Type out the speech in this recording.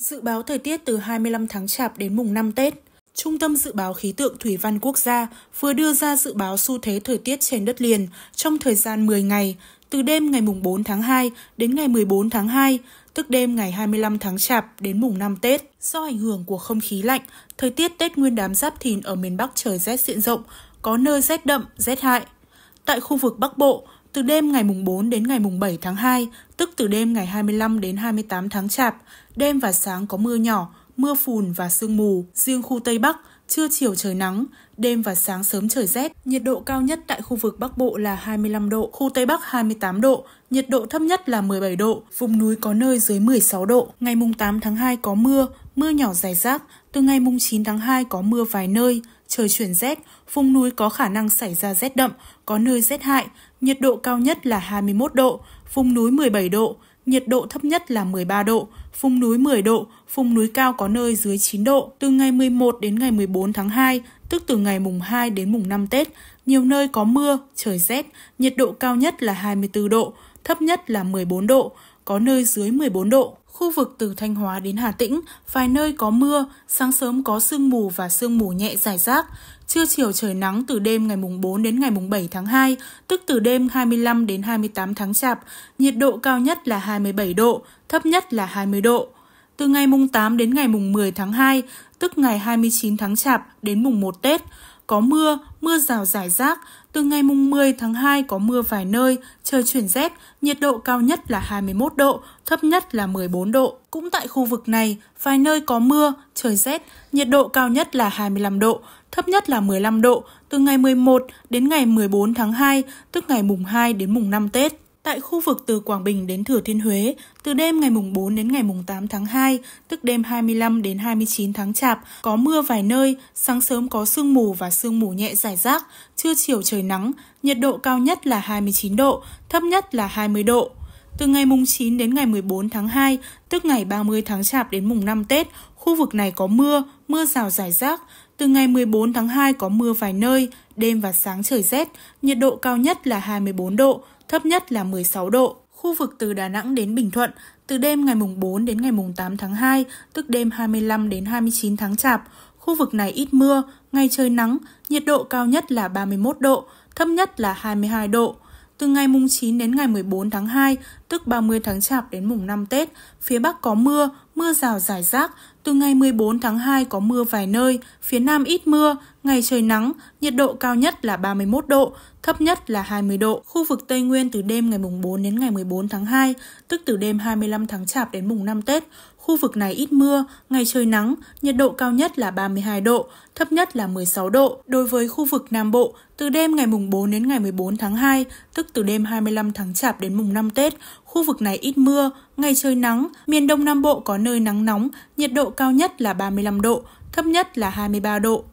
Dự báo thời tiết từ 25 tháng Chạp đến mùng 5 Tết. Trung tâm Dự báo Khí tượng Thủy văn Quốc gia vừa đưa ra dự báo xu thế thời tiết trên đất liền trong thời gian 10 ngày, từ đêm ngày mùng 4 tháng 2 đến ngày 14 tháng 2, tức đêm ngày 25 tháng Chạp đến mùng 5 Tết. Do ảnh hưởng của không khí lạnh, thời tiết Tết Nguyên đán Giáp Thìn ở miền Bắc trời rét diện rộng, có nơi rét đậm, rét hại. Tại khu vực Bắc Bộ, từ đêm ngày mùng 4 đến ngày mùng 7 tháng 2, tức từ đêm ngày 25 đến 28 tháng Chạp, đêm và sáng có mưa nhỏ, mưa phùn và sương mù. Riêng khu Tây Bắc, trưa chiều trời nắng, đêm và sáng sớm trời rét. Nhiệt độ cao nhất tại khu vực Bắc Bộ là 25 độ, khu Tây Bắc 28 độ, nhiệt độ thấp nhất là 17 độ, vùng núi có nơi dưới 16 độ. Ngày mùng 8 tháng 2 có mưa, mưa nhỏ dài rác, từ ngày mùng 9 tháng 2 có mưa vài nơi, trời chuyển rét, vùng núi có khả năng xảy ra rét đậm, có nơi rét hại, nhiệt độ cao nhất là 21 độ, vùng núi 17 độ, nhiệt độ thấp nhất là 13 độ, vùng núi 10 độ, vùng núi cao có nơi dưới 9 độ. Từ ngày 11 đến ngày 14 tháng 2, tức từ ngày mùng 2 đến mùng 5 Tết, nhiều nơi có mưa, trời rét, nhiệt độ cao nhất là 24 độ, thấp nhất là 14 độ, có nơi dưới 14 độ. Khu vực từ Thanh Hóa đến Hà Tĩnh, vài nơi có mưa, sáng sớm có sương mù và sương mù nhẹ rải rác. Trưa chiều trời nắng từ đêm ngày mùng 4 đến ngày mùng 7 tháng 2, tức từ đêm 25 đến 28 tháng Chạp, nhiệt độ cao nhất là 27 độ, thấp nhất là 20 độ. Từ ngày mùng 8 đến ngày mùng 10 tháng 2, tức ngày 29 tháng Chạp đến mùng 1 Tết, có mưa, mưa rào rải rác. Từ ngày mùng 10 tháng 2 có mưa vài nơi, trời chuyển rét, nhiệt độ cao nhất là 21 độ, thấp nhất là 14 độ. Cũng tại khu vực này, vài nơi có mưa, trời rét, nhiệt độ cao nhất là 25 độ, thấp nhất là 15 độ từ ngày 11 đến ngày 14 tháng 2, tức ngày mùng 2 đến mùng 5 Tết. Tại khu vực từ Quảng Bình đến Thừa Thiên Huế, từ đêm ngày mùng 4 đến ngày mùng 8 tháng 2, tức đêm 25 đến 29 tháng Chạp, có mưa vài nơi, sáng sớm có sương mù và sương mù nhẹ rải rác, trưa chiều trời nắng, nhiệt độ cao nhất là 29 độ, thấp nhất là 20 độ. Từ ngày mùng 9 đến ngày 14 tháng 2, tức ngày 30 tháng Chạp đến mùng 5 Tết, khu vực này có mưa, mưa rào rải rác. Từ ngày 14 tháng 2 có mưa vài nơi, đêm và sáng trời rét, nhiệt độ cao nhất là 24 độ, thấp nhất là 16 độ. Khu vực từ Đà Nẵng đến Bình Thuận, từ đêm ngày mùng 4 đến ngày mùng 8 tháng 2, tức đêm 25 đến 29 tháng Chạp, khu vực này ít mưa, ngày trời nắng, nhiệt độ cao nhất là 31 độ, thấp nhất là 22 độ. Từ ngày mùng 9 đến ngày 14 tháng 2, tức 30 tháng Chạp đến mùng 5 Tết, phía Bắc có mưa, mưa rào rải rác. Từ ngày 14 tháng 2 có mưa vài nơi, phía Nam ít mưa, ngày trời nắng, nhiệt độ cao nhất là 31 độ, thấp nhất là 20 độ. Khu vực Tây Nguyên từ đêm ngày mùng 4 đến ngày 14 tháng 2, tức từ đêm 25 tháng Chạp đến mùng 5 Tết, Khu vực này ít mưa, ngày trời nắng, nhiệt độ cao nhất là 32 độ, thấp nhất là 16 độ. Đối với khu vực Nam Bộ, từ đêm ngày mùng 4 đến ngày 14 tháng 2, tức từ đêm 25 tháng Chạp đến mùng 5 Tết, khu vực này ít mưa, ngày trời nắng, miền Đông Nam Bộ có nơi nắng nóng, nhiệt độ cao nhất là 35 độ, thấp nhất là 23 độ.